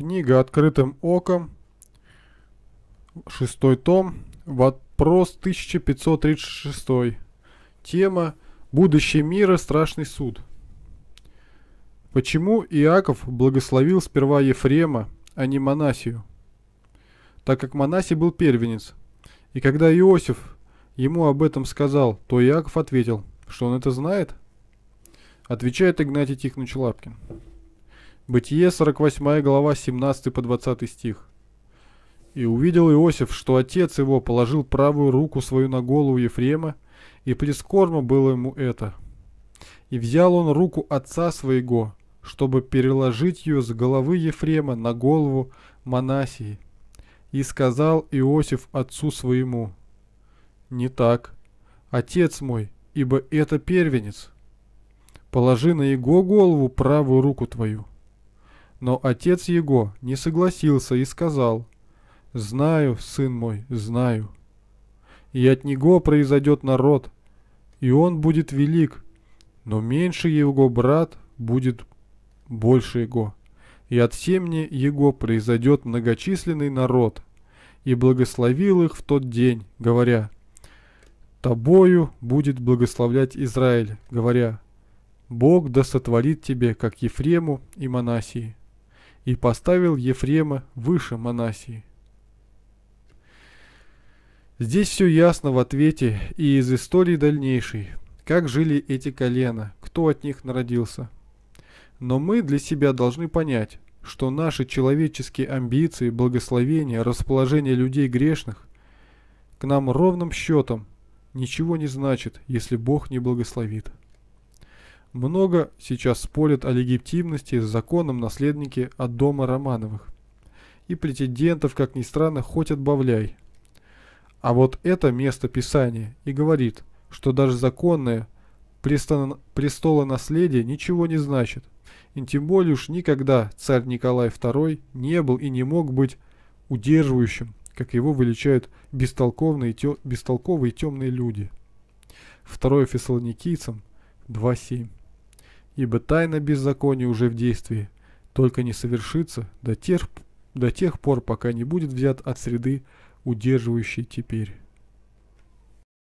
Книга «Открытым оком», шестой том, вопрос 1536. Тема «Будущее мира. Страшный суд». Почему Иаков благословил сперва Ефрема, а не Манасию? Так как Манаси был первенец. И когда Иосиф ему об этом сказал, то Иаков ответил, что он это знает? Отвечает Игнатий Тихонович Лапкин. Бытие, 48 глава, 17 по 20 стих. «И увидел Иосиф, что отец его положил правую руку свою на голову Ефрема, и прискорбно было ему это. И взял он руку отца своего, чтобы переложить ее с головы Ефрема на голову Манасии. И сказал Иосиф отцу своему, «Не так, отец мой, ибо это первенец. Положи на его голову правую руку твою». Но отец его не согласился и сказал, «Знаю, сын мой, знаю. И от него произойдет народ, и он будет велик, но меньше его брат будет больше его. И от семени его произойдет многочисленный народ». И благословил их в тот день, говоря, «Тобою будет благословлять Израиль», говоря, «Бог да сотворит тебе, как Ефрему и Манасии» и поставил Ефрема выше Манасии. Здесь все ясно в ответе и из истории дальнейшей, как жили эти колена, кто от них народился. Но мы для себя должны понять, что наши человеческие амбиции, благословения, расположение людей грешных к нам ровным счетом ничего не значит, если Бог не благословит. Много сейчас спорят о легитимности с законом наследники от дома Романовых. И претендентов, как ни странно, хоть отбавляй. А вот это место Писания и говорит, что даже законное престолонаследие ничего не значит. И тем более уж никогда царь Николай II не был и не мог быть удерживающим, как его величают бестолковные, те, бестолковые темные люди. Второе Фессалоникийцам 2.7 ибо тайна беззакония уже в действии, только не совершится до тех, до тех пор, пока не будет взят от среды, удерживающей теперь.